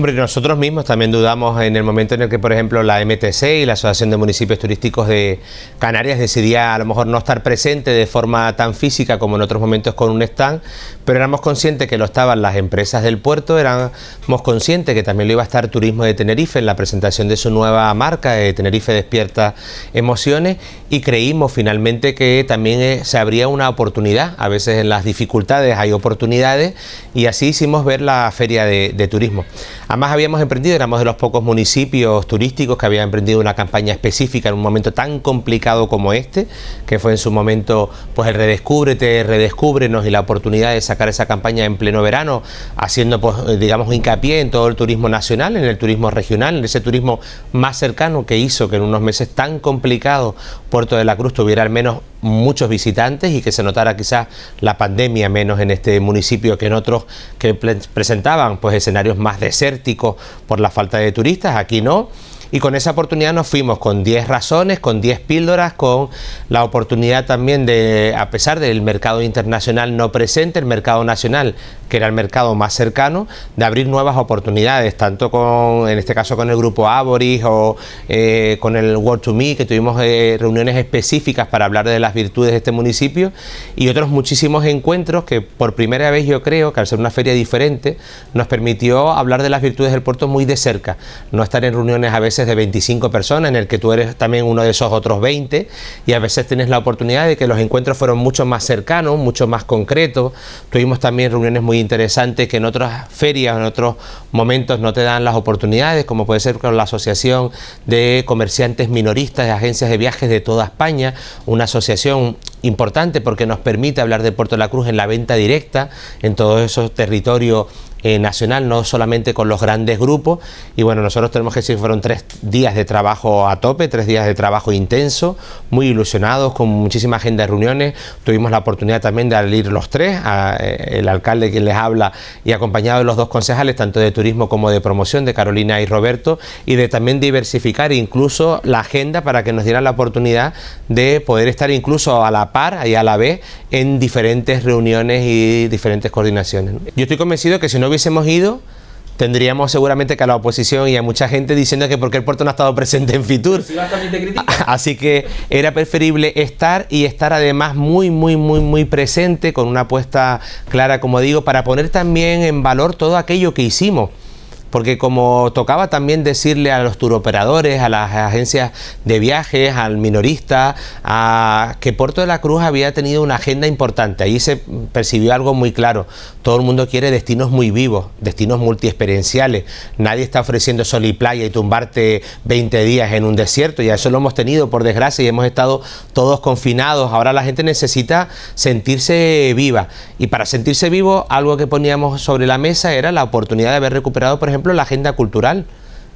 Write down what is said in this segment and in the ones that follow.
nosotros mismos también dudamos en el momento en el que, por ejemplo, la MTC y la Asociación de Municipios Turísticos de Canarias decidía a lo mejor no estar presente de forma tan física como en otros momentos con un stand, pero éramos conscientes que lo estaban las empresas del puerto, éramos conscientes que también lo iba a estar Turismo de Tenerife en la presentación de su nueva marca, de eh, Tenerife Despierta Emociones, y creímos finalmente que también eh, se abría una oportunidad. A veces en las dificultades hay oportunidades y así hicimos ver la feria de turismo. Además habíamos emprendido, éramos de los pocos municipios turísticos que habían emprendido una campaña específica en un momento tan complicado como este, que fue en su momento pues el redescúbrete, redescúbrenos y la oportunidad de sacar esa campaña en pleno verano, haciendo pues eh, digamos hincapié en todo el turismo nacional, en el turismo regional, en ese turismo más cercano que hizo que en unos meses tan complicados Puerto de la Cruz tuviera al menos muchos visitantes y que se notara quizás la pandemia menos en este municipio que en otros que presentaban pues escenarios más desertos por la falta de turistas, aquí no. Y con esa oportunidad nos fuimos con 10 razones, con 10 píldoras, con la oportunidad también de, a pesar del mercado internacional no presente, el mercado nacional, que era el mercado más cercano, de abrir nuevas oportunidades, tanto con, en este caso con el grupo Aboris o eh, con el World to Me, que tuvimos eh, reuniones específicas para hablar de las virtudes de este municipio y otros muchísimos encuentros que por primera vez yo creo que al ser una feria diferente nos permitió hablar de las virtudes del puerto muy de cerca, no estar en reuniones a veces de 25 personas, en el que tú eres también uno de esos otros 20, y a veces tienes la oportunidad de que los encuentros fueron mucho más cercanos, mucho más concretos. Tuvimos también reuniones muy interesantes que en otras ferias, en otros momentos no te dan las oportunidades, como puede ser con la Asociación de Comerciantes Minoristas de Agencias de Viajes de toda España, una asociación importante porque nos permite hablar de Puerto de la Cruz en la venta directa, en todo esos territorio eh, nacional, no solamente con los grandes grupos. Y bueno, nosotros tenemos que decir que fueron tres días de trabajo a tope, tres días de trabajo intenso, muy ilusionados, con muchísima agenda de reuniones. Tuvimos la oportunidad también de salir los tres, a, eh, el alcalde quien les habla y acompañado de los dos concejales, tanto de turismo como de promoción, de Carolina y Roberto, y de también diversificar incluso la agenda para que nos dieran la oportunidad de poder estar incluso a la par, y a la vez, en diferentes reuniones y diferentes coordinaciones. Yo estoy convencido que si no hubiésemos ido, tendríamos seguramente que a la oposición y a mucha gente diciendo que porque el puerto no ha estado presente en Fitur. Así que era preferible estar y estar además muy, muy, muy, muy presente con una apuesta clara, como digo, para poner también en valor todo aquello que hicimos porque como tocaba también decirle a los turoperadores, a las agencias de viajes, al minorista, que Puerto de la Cruz había tenido una agenda importante. Ahí se percibió algo muy claro. Todo el mundo quiere destinos muy vivos, destinos multiexperienciales. Nadie está ofreciendo sol y playa y tumbarte 20 días en un desierto. Ya eso lo hemos tenido, por desgracia, y hemos estado todos confinados. Ahora la gente necesita sentirse viva. Y para sentirse vivo, algo que poníamos sobre la mesa era la oportunidad de haber recuperado, por ejemplo, la agenda cultural.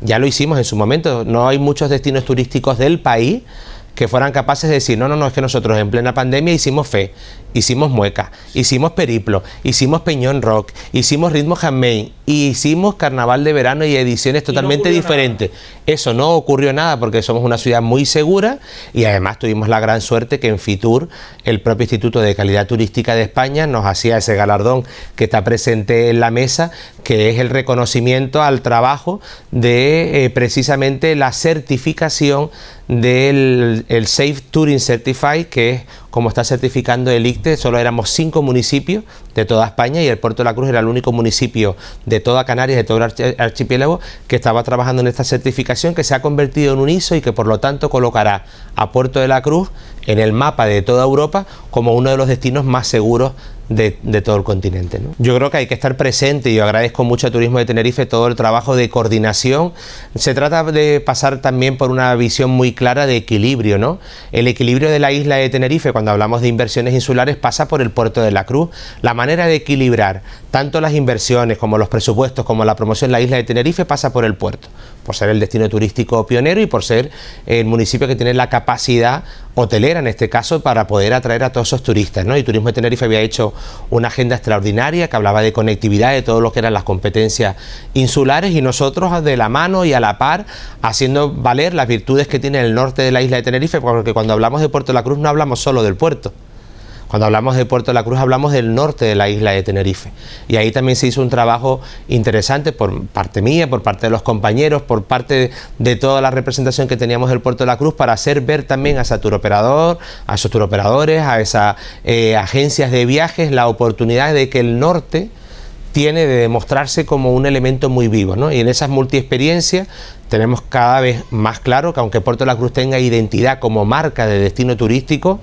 Ya lo hicimos en su momento. No hay muchos destinos turísticos del país que fueran capaces de decir, no, no, no, es que nosotros en plena pandemia hicimos fe, hicimos mueca, hicimos periplo, hicimos peñón rock, hicimos ritmo Jamén... y hicimos carnaval de verano y ediciones totalmente diferentes. Eso no ocurrió nada porque somos una ciudad muy segura y además tuvimos la gran suerte que en FITUR, el propio Instituto de Calidad Turística de España, nos hacía ese galardón que está presente en la mesa, que es el reconocimiento al trabajo de eh, precisamente la certificación del el Safe Touring Certified, que es como está certificando el ICTE, solo éramos cinco municipios de toda España y el Puerto de la Cruz era el único municipio de toda Canarias, de todo el archipiélago, que estaba trabajando en esta certificación que se ha convertido en un ISO y que por lo tanto colocará a Puerto de la Cruz en el mapa de toda Europa como uno de los destinos más seguros de, todo el continente. Yo creo que hay que estar presente y yo agradezco mucho a Turismo de Tenerife todo el trabajo de coordinación. Se trata de pasar también por una visión muy clara de equilibrio, ¿no? El equilibrio de la isla de Tenerife cuando hablamos de inversiones insulares pasa por el puerto de la Cruz. La manera de equilibrar tanto las inversiones como los presupuestos como la promoción en la isla de Tenerife pasa por el puerto por ser el destino turístico pionero y por ser el municipio que tiene la capacidad hotelera en este caso para poder atraer a todos esos turistas. ¿no? Y Turismo de Tenerife había hecho una agenda extraordinaria que hablaba de conectividad, de todo lo que eran las competencias insulares y nosotros de la mano y a la par haciendo valer las virtudes que tiene el norte de la isla de Tenerife, porque cuando hablamos de Puerto de la Cruz no hablamos solo del puerto. Cuando hablamos de Puerto de la Cruz hablamos del norte de la isla de Tenerife. Y ahí también se hizo un trabajo interesante por parte mía, por parte de los compañeros, por parte de toda la representación que teníamos del Puerto de la Cruz para hacer ver también a Saturoperador, Operador, a esos turoperadores, a esas eh, agencias de viajes la oportunidad de que el norte tiene de demostrarse como un elemento muy vivo. ¿no? Y en esas multiexperiencias tenemos cada vez más claro que aunque Puerto de la Cruz tenga identidad como marca de destino turístico,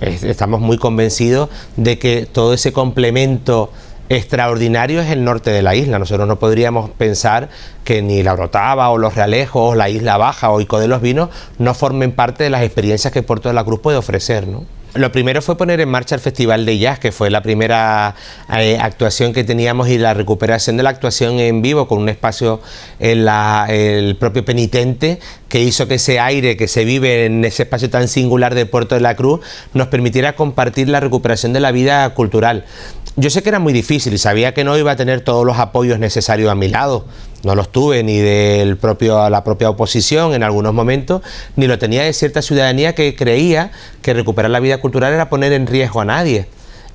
estamos muy convencidos de que todo ese complemento extraordinario es el norte de la isla. Nosotros no podríamos pensar que ni la Orotava o los Realejos, o la Isla Baja o Ico de los Vinos no formen parte de las experiencias que Puerto de la Cruz puede ofrecer, lo primero fue poner en marcha el Festival de Jazz, que fue la primera eh, actuación que teníamos y la recuperación de la actuación en vivo con un espacio en el propio penitente que hizo que ese aire que se vive en ese espacio tan singular de Puerto de la Cruz nos permitiera compartir la recuperación de la vida cultural yo sé que era muy difícil y sabía que no iba a tener todos los apoyos necesarios a mi lado. No los tuve ni de la propia oposición en algunos momentos, ni lo tenía de cierta ciudadanía que creía que recuperar la vida cultural era poner en riesgo a nadie.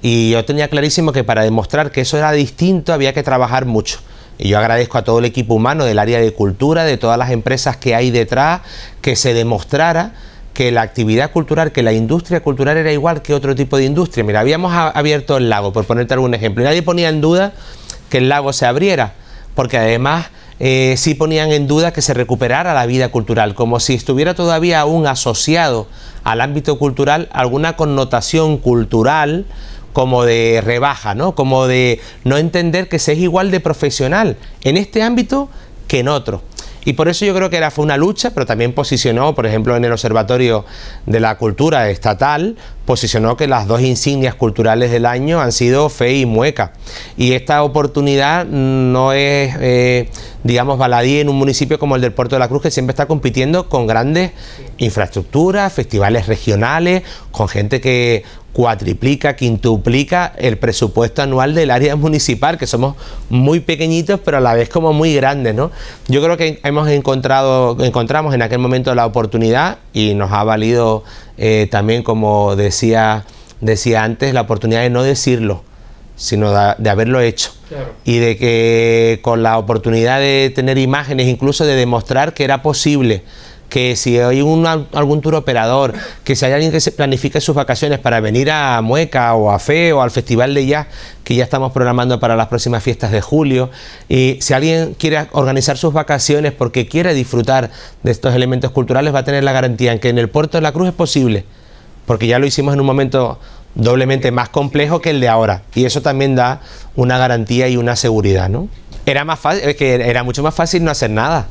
Y yo tenía clarísimo que para demostrar que eso era distinto había que trabajar mucho. Y yo agradezco a todo el equipo humano del área de cultura, de todas las empresas que hay detrás, que se demostrara que la actividad cultural, que la industria cultural era igual que otro tipo de industria. Mira, habíamos abierto el lago, por ponerte algún ejemplo, y nadie ponía en duda que el lago se abriera, porque además eh, sí ponían en duda que se recuperara la vida cultural, como si estuviera todavía aún asociado al ámbito cultural alguna connotación cultural como de rebaja, ¿no? Como de no entender que se es igual de profesional en este ámbito que en otro. Y por eso yo creo que era, fue una lucha, pero también posicionó, por ejemplo, en el Observatorio de la Cultura Estatal, posicionó que las dos insignias culturales del año han sido Fe y Mueca. Y esta oportunidad no es, eh, digamos, baladí en un municipio como el del Puerto de la Cruz, que siempre está compitiendo con grandes infraestructuras, festivales regionales, con gente que cuatriplica, quintuplica el presupuesto anual del área municipal, que somos muy pequeñitos, pero a la vez como muy grandes, ¿no? Yo creo que hemos encontrado, encontramos en aquel momento la oportunidad y nos ha valido eh, también, como decía, decía antes, la oportunidad de no decirlo, sino de, haberlo hecho. Y de que con la oportunidad de tener imágenes, incluso de demostrar que era posible que si hay algún tour operador, que si hay alguien que se planifique sus vacaciones para venir a Mueca o a FE o al Festival de Jazz, que ya estamos programando para las próximas fiestas de julio, y si alguien quiere organizar sus vacaciones porque quiere disfrutar de estos elementos culturales, va a tener la garantía en que en el puerto de la Cruz es posible, porque ya lo hicimos en un momento doblemente más complejo que el de ahora, y eso también da una garantía y una seguridad, ¿no? Era más fácil, que era mucho más fácil no hacer nada.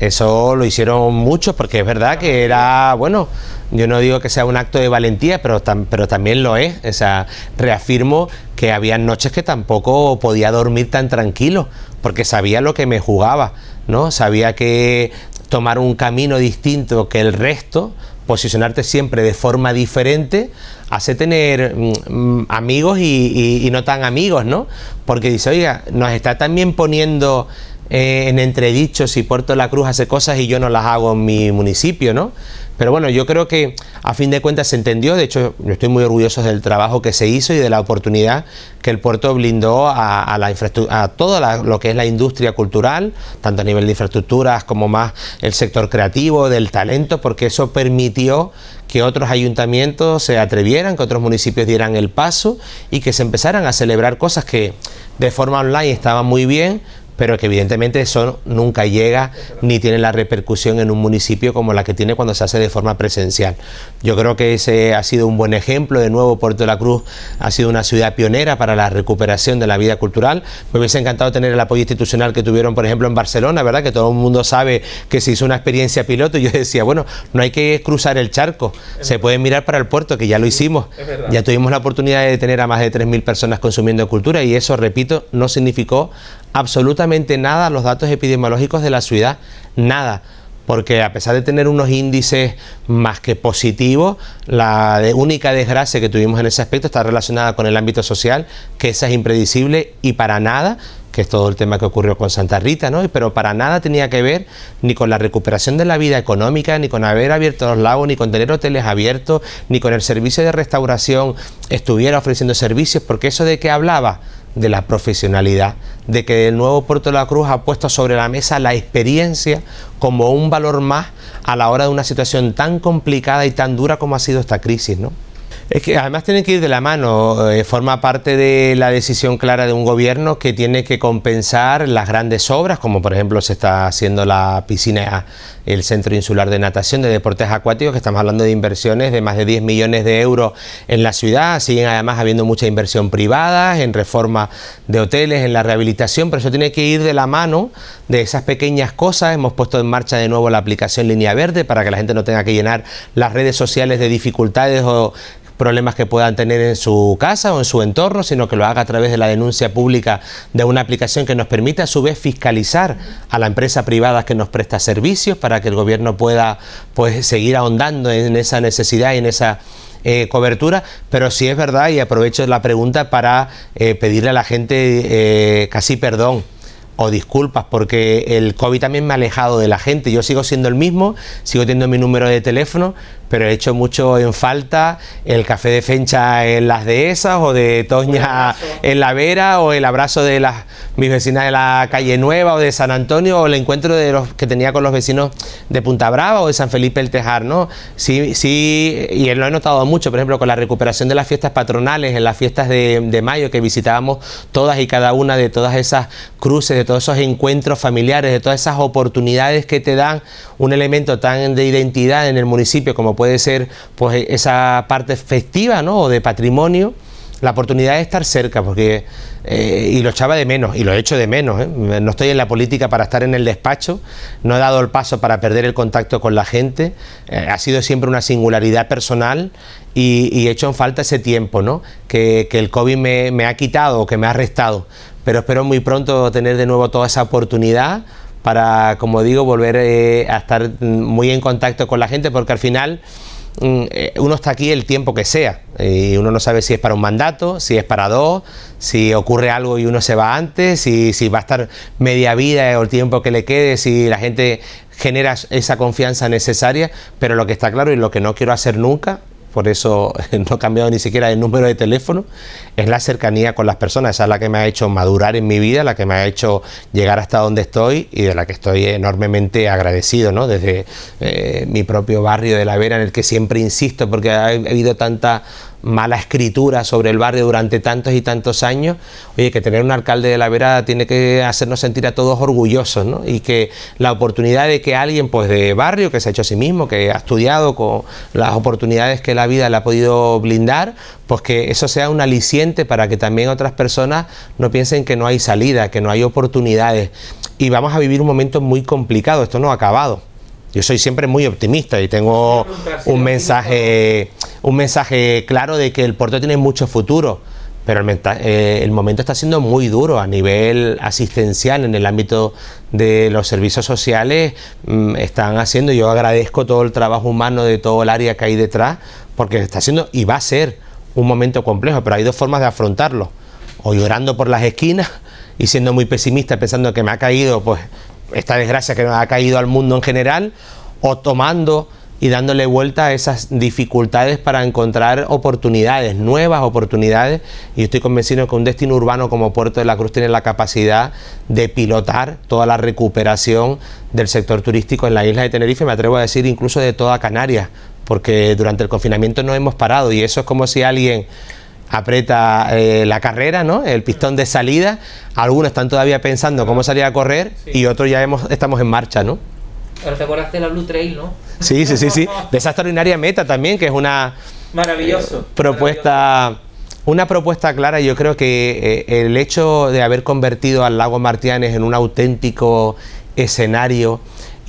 Eso lo hicieron muchos porque es verdad que era, bueno, yo no digo que sea un acto de valentía, pero, pero también lo es. O sea, reafirmo que había noches que tampoco podía dormir tan tranquilo porque sabía lo que me jugaba, ¿no? Sabía que tomar un camino distinto que el resto, posicionarte siempre de forma diferente, hace tener mm, amigos y, y no tan amigos, ¿no? Porque dice, oiga, nos está también poniendo eh, en entredichos si Puerto la Cruz hace cosas y yo no las hago en mi municipio, ¿no? Pero bueno, yo creo que a fin de cuentas se entendió, de hecho yo estoy muy orgulloso del trabajo que se hizo y de la oportunidad que el puerto blindó a, la infraestructura, a todo lo que es la industria cultural, tanto a nivel de infraestructuras como más el sector creativo, del talento, porque eso permitió que otros ayuntamientos se atrevieran, que otros municipios dieran el paso y que se empezaran a celebrar cosas que de forma online estaban muy bien, pero que evidentemente eso nunca llega ni tiene la repercusión en un municipio como la que tiene cuando se hace de forma presencial. Yo creo que ese ha sido un buen ejemplo. De nuevo, Puerto de la Cruz ha sido una ciudad pionera para la recuperación de la vida cultural. Me hubiese encantado tener el apoyo institucional que tuvieron, por ejemplo, en Barcelona, ¿verdad? Que todo el mundo sabe que se hizo una experiencia piloto y yo decía, bueno, no hay que cruzar el charco, se puede mirar para el puerto, que ya lo hicimos. Ya tuvimos la oportunidad de tener a más de 3.000 personas consumiendo cultura y eso, repito, no significó absolutamente nada los datos epidemiológicos de la ciudad, nada porque a pesar de tener unos índices más que positivos, la única desgracia que tuvimos en ese aspecto está relacionada con el ámbito social, que esa es impredecible y para nada, que es todo el tema que ocurrió con Santa Rita, ¿no? pero para nada tenía que ver ni con la recuperación de la vida económica, ni con haber abierto los lagos, ni con tener hoteles abiertos, ni con el servicio de restauración estuviera ofreciendo servicios, porque eso de qué hablaba de la profesionalidad, de que el nuevo puerto de la Cruz ha puesto sobre la mesa la experiencia como un valor más a la hora de una situación tan complicada y tan dura como ha sido esta crisis, es que además tiene que ir de la mano, eh, forma parte de la decisión clara de un gobierno que tiene que compensar las grandes obras, como por ejemplo se está haciendo la piscina, el Centro Insular de Natación de Deportes Acuáticos, que estamos hablando de inversiones de más de 10 millones de euros en la ciudad, siguen además habiendo mucha inversión privada, en reforma de hoteles, en la rehabilitación, pero eso tiene que ir de la mano de esas pequeñas cosas. Hemos puesto en marcha de nuevo la aplicación Línea Verde para que la gente no tenga que llenar las redes sociales de dificultades o problemas que puedan tener en su casa o en su entorno, sino que lo haga a través de la denuncia pública de una aplicación que nos permita a su vez fiscalizar a la empresa privada que nos presta servicios para que el gobierno pueda pues seguir ahondando en esa necesidad y en esa eh, cobertura, pero sí es verdad y aprovecho la pregunta para eh, pedirle a la gente eh, casi perdón o disculpas, porque el COVID también me ha alejado de la gente. Yo sigo siendo el mismo, sigo teniendo mi número de teléfono, pero he hecho mucho en falta el café de Fencha en las dehesas o de Toña en la Vera o el abrazo de las, mis vecinas de la calle Nueva o de San Antonio o el encuentro de los que tenía con los vecinos de Punta Brava o de San Felipe el Tejar, ¿no? Sí, sí, y lo he notado mucho, por ejemplo, con la recuperación de las fiestas patronales, en las fiestas de, de mayo que visitábamos todas y cada una de todas esas cruces, de todos esos encuentros familiares, de todas esas oportunidades que te dan un elemento tan de identidad en el municipio como puede ser pues e, esa parte festiva, ¿no? O de patrimonio la oportunidad de estar cerca, porque eh, y lo echaba de menos, y lo he hecho de menos. ¿eh? No estoy en la política para estar en el despacho, no he dado el paso para perder el contacto con la gente, eh, ha sido siempre una singularidad personal y, he hecho en falta ese tiempo ¿no? que, el COVID me, me ha quitado o que me ha restado. Pero espero muy pronto tener de nuevo toda esa oportunidad para, como digo, volver eh, a estar mm, muy en contacto con la gente, porque al final mm, eh, uno está aquí el tiempo que sea y uno no sabe si es para un mandato, si es para dos, si ocurre algo y uno se va antes, si va a estar media vida o el tiempo que le quede, si la gente genera esa confianza necesaria, pero lo que está claro y lo que no quiero hacer nunca por eso no he cambiado ni siquiera el número de teléfono, es la cercanía con las personas, esa es la que me ha hecho madurar en mi vida, la que me ha hecho llegar hasta donde estoy y de la que estoy enormemente agradecido, ¿no? Desde eh, mi propio barrio de La Vera, en el que siempre insisto, porque ha habido tanta mala escritura sobre el barrio durante tantos y tantos años, oye, que tener un alcalde de la verada tiene que hacernos sentir a todos orgullosos, ¿no? Y que la oportunidad de que alguien, pues de barrio, que se ha hecho a sí mismo, que ha estudiado con las oportunidades que la vida le ha podido blindar, pues que eso sea un aliciente para que también otras personas no piensen que no hay salida, que no hay oportunidades. Y vamos a vivir un momento muy complicado, esto no ha acabado. Yo soy siempre muy optimista y tengo un mensaje un mensaje claro de que el puerto tiene mucho futuro, pero eh, el, momento está siendo muy duro a nivel asistencial en el ámbito de los servicios sociales. Mm, están haciendo, yo agradezco todo el trabajo humano de todo el área que hay detrás, porque está siendo y va a ser un momento complejo, pero hay dos formas de afrontarlo. O llorando por las esquinas y siendo muy pesimista, pensando que me ha caído pues esta desgracia que nos ha caído al mundo en general, o tomando y dándole vuelta a esas dificultades para encontrar oportunidades, nuevas oportunidades. Y estoy convencido que un destino urbano como Puerto de la Cruz tiene la capacidad de pilotar toda la recuperación del sector turístico en la isla de Tenerife, me atrevo a decir incluso de toda Canarias, porque durante el confinamiento no hemos parado y eso es como si alguien aprieta eh, la carrera, ¿no? El pistón de salida. Algunos están todavía pensando cómo salir a correr y otros ya hemos, estamos en marcha, ¿no? Ahora te acordaste de la Blue Trail, ¿no? Sí, sí, sí, sí. De esa extraordinaria meta también, que es una maravilloso eh, propuesta. Una propuesta clara, yo creo que eh, el hecho de haber convertido al lago Martianes en un auténtico escenario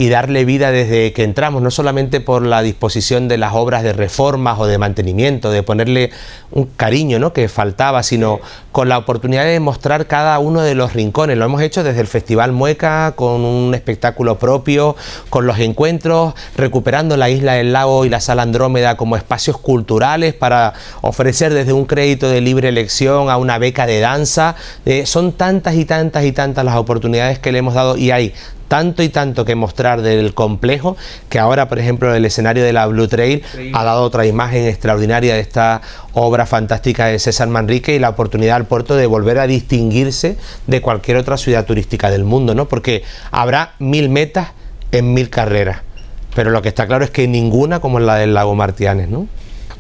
y darle vida desde que entramos, no solamente por la disposición de las obras de reformas o de mantenimiento, de ponerle un cariño ¿no? que faltaba, sino con la oportunidad de mostrar cada uno de los rincones. Lo hemos hecho desde el Festival Mueca, con un espectáculo propio, con los encuentros, recuperando la isla del lago y la sala Andrómeda como espacios culturales para ofrecer desde un crédito de libre elección a una beca de danza. Eh, son tantas y tantas y tantas las oportunidades que le hemos dado y hay tanto y tanto que mostrar del complejo, que ahora, por ejemplo, el escenario de la Blue Trail ha dado otra imagen extraordinaria de esta obra fantástica de César Manrique y la oportunidad al puerto de volver a distinguirse de cualquier otra ciudad turística del mundo, ¿no? Porque habrá mil metas en mil carreras, pero lo que está claro es que ninguna como la del lago Martianes, ¿no?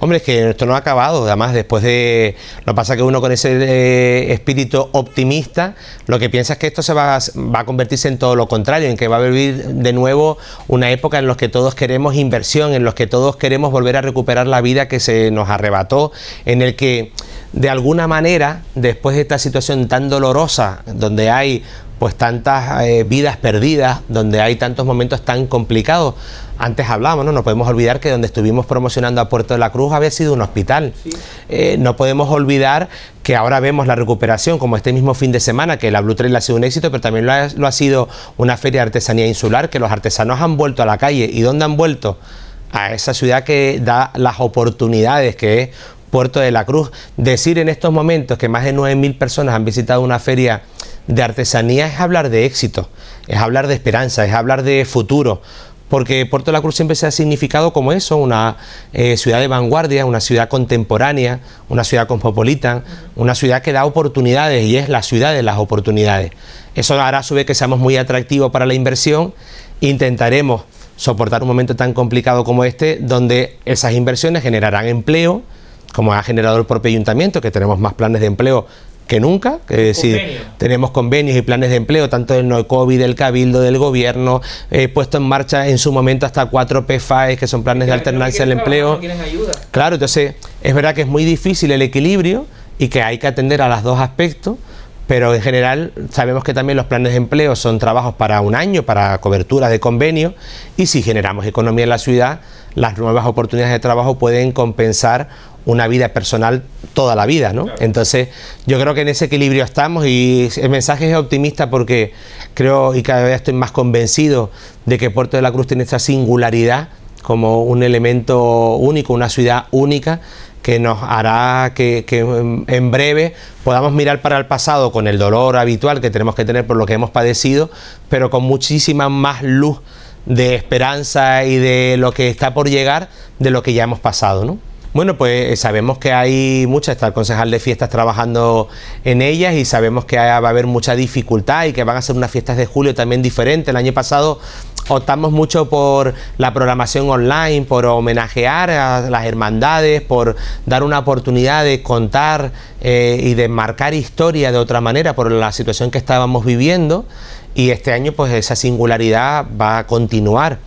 Hombre, es que esto no ha acabado, además después de... Lo pasa que uno con ese eh, espíritu optimista, lo que piensa es que esto se va, a convertirse en todo lo contrario, en que va a vivir de nuevo una época en la que todos queremos inversión, en los que todos queremos volver a recuperar la vida que se nos arrebató, en el que de alguna manera, después de esta situación tan dolorosa, donde hay pues tantas eh, vidas perdidas, donde hay tantos momentos tan complicados. Antes hablábamos, ¿no? no podemos olvidar que donde estuvimos promocionando a Puerto de la Cruz había sido un hospital. Eh, no podemos olvidar que ahora vemos la recuperación, como este mismo fin de semana, que la Blue Trail ha sido un éxito, pero también lo ha, lo ha sido una feria de artesanía insular, que los artesanos han vuelto a la calle. ¿Y dónde han vuelto? A esa ciudad que da las oportunidades, que es Puerto de la Cruz. Decir en estos momentos que más de 9.000 personas han visitado una feria de artesanía es hablar de éxito, es hablar de esperanza, es hablar de futuro, porque Puerto de la Cruz siempre se ha significado como eso, una eh, ciudad de vanguardia, una ciudad contemporánea, una ciudad cosmopolita, una ciudad que da oportunidades y es la ciudad de las oportunidades. Eso hará a su vez que seamos muy atractivos para la inversión, intentaremos soportar un momento tan complicado como este, donde esas inversiones generarán empleo, como ha generado el propio ayuntamiento, que tenemos más planes de empleo que nunca. que decir, tenemos convenios y planes de empleo, tanto del covid del Cabildo, del Gobierno, he eh, puesto en marcha en su momento hasta cuatro PFAES, que son planes de alternancia al empleo. Claro, entonces es verdad que es muy difícil el equilibrio y que hay que atender a los dos aspectos pero en general sabemos que también los planes de empleo son trabajos para un año, para cobertura de convenio. y si generamos economía en la ciudad, las nuevas oportunidades de trabajo pueden compensar una vida personal toda la vida, ¿no? Entonces, yo creo que en ese equilibrio estamos y el mensaje es optimista porque creo y cada vez estoy más convencido de que Puerto de la Cruz tiene esta singularidad como un elemento único, una ciudad única que nos hará que, que, en breve podamos mirar para el pasado con el dolor habitual que tenemos que tener por lo que hemos padecido, pero con muchísima más luz de esperanza y de lo que está por llegar de lo que ya hemos pasado, ¿no? Bueno, pues eh, sabemos que hay muchas, está el concejal de fiestas trabajando en ellas y sabemos que va a haber mucha dificultad y que van a ser unas fiestas de julio también diferentes. El año pasado optamos mucho por la programación online, por homenajear a las hermandades, por dar una oportunidad de contar eh, y de marcar historia de otra manera por la situación que estábamos viviendo y este año pues esa singularidad va a continuar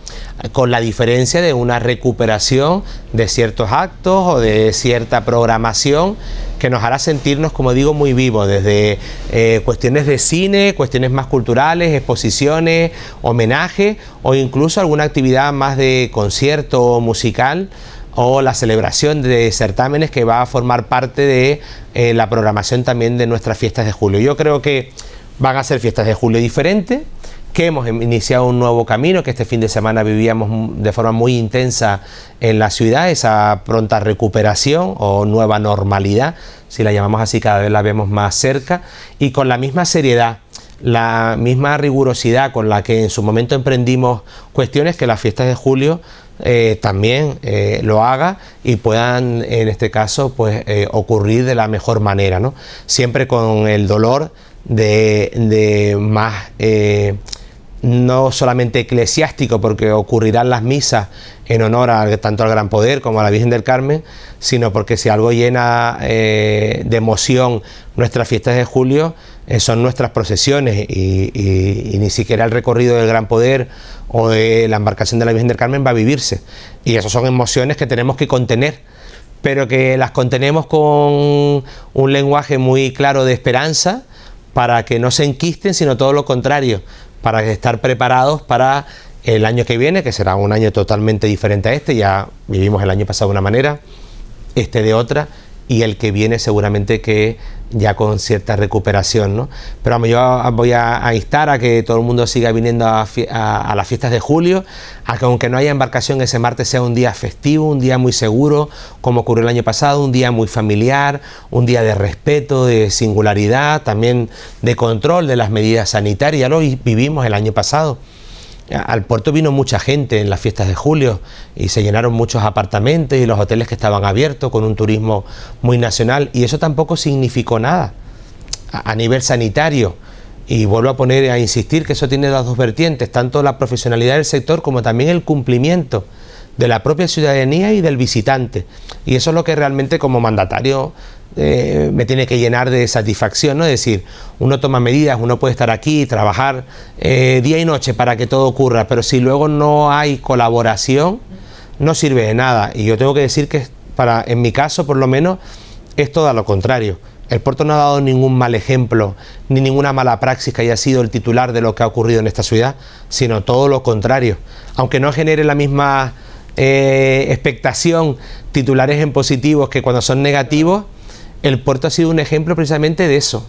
eh, con la diferencia de una recuperación de ciertos actos o de cierta programación que nos hará sentirnos, como digo, muy vivos, desde eh, cuestiones de cine, cuestiones más culturales, exposiciones, homenaje o incluso alguna actividad más de concierto musical o la celebración de certámenes que va a formar parte de eh, la programación también de nuestras fiestas de julio. Yo creo que Van a ser fiestas de julio diferentes, que hemos em, iniciado un nuevo camino, que este fin de semana vivíamos de forma muy intensa en la ciudad, esa pronta recuperación o nueva normalidad, si la llamamos así, cada vez la vemos más cerca, y con la misma seriedad, la misma rigurosidad con la que en su momento emprendimos cuestiones que las fiestas de julio eh, también eh, lo haga y puedan en este caso pues eh, ocurrir de la mejor manera, ¿no? siempre con el dolor de, más, eh, no solamente eclesiástico, porque ocurrirán las misas en honor tanto al Gran Poder como a la Virgen del Carmen, sino porque si algo llena eh, de emoción nuestras fiestas de julio, eh, son nuestras procesiones y, y, ni siquiera el recorrido del Gran Poder o de la embarcación de la Virgen del Carmen va a vivirse. Y esas son emociones que tenemos que contener, pero que las contenemos con un lenguaje muy claro de esperanza para que no se enquisten, sino todo lo contrario, para estar preparados para el año que viene, que será un año totalmente diferente a este, ya vivimos el año pasado de una manera, este de otra, y el que viene seguramente que ya con cierta recuperación, ¿no? Pero yo voy a, instar a que todo el mundo siga viniendo a, las fiestas de julio, a que aunque no haya embarcación ese martes sea un día festivo, un día muy seguro, como ocurrió el año pasado, un día muy familiar, un día de respeto, de singularidad, también de control de las medidas sanitarias, lo vivimos el año pasado. Al puerto vino mucha gente en las fiestas de julio y se llenaron muchos apartamentos y los hoteles que estaban abiertos con un turismo muy nacional y eso tampoco significó nada a nivel sanitario. Y vuelvo a poner a insistir que eso tiene las dos vertientes, tanto la profesionalidad del sector como también el cumplimiento de la propia ciudadanía y del visitante. Y eso es lo que realmente como mandatario eh, me tiene que llenar de satisfacción, ¿no? Es decir, uno toma medidas, uno puede estar aquí, trabajar eh, día y noche para que todo ocurra, pero si luego no hay colaboración, no sirve de nada. Y yo tengo que decir que para, en mi caso, por lo menos, es todo lo contrario. El puerto no ha dado ningún mal ejemplo, ni ninguna mala praxis que haya sido el titular de lo que ha ocurrido en esta ciudad, sino todo lo contrario. Aunque no genere la misma eh, expectación titulares en positivos que cuando son negativos, el puerto ha sido un ejemplo precisamente de eso,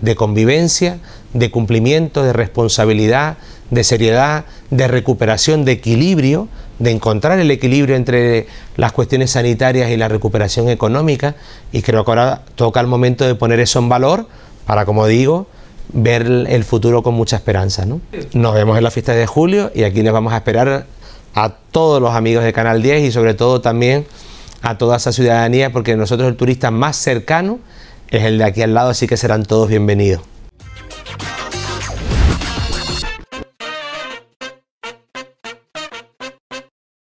de convivencia, de cumplimiento, de responsabilidad, de seriedad, de recuperación, de equilibrio, de encontrar el equilibrio entre las cuestiones sanitarias y la recuperación económica. Y creo que ahora toca el momento de poner eso en valor para, como digo, ver el futuro con mucha esperanza. ¿no? Nos vemos en la fiesta de julio y aquí les vamos a esperar a todos los amigos de Canal 10 y sobre todo también a toda esa ciudadanía porque nosotros el turista más cercano es el de aquí al lado, así que serán todos bienvenidos.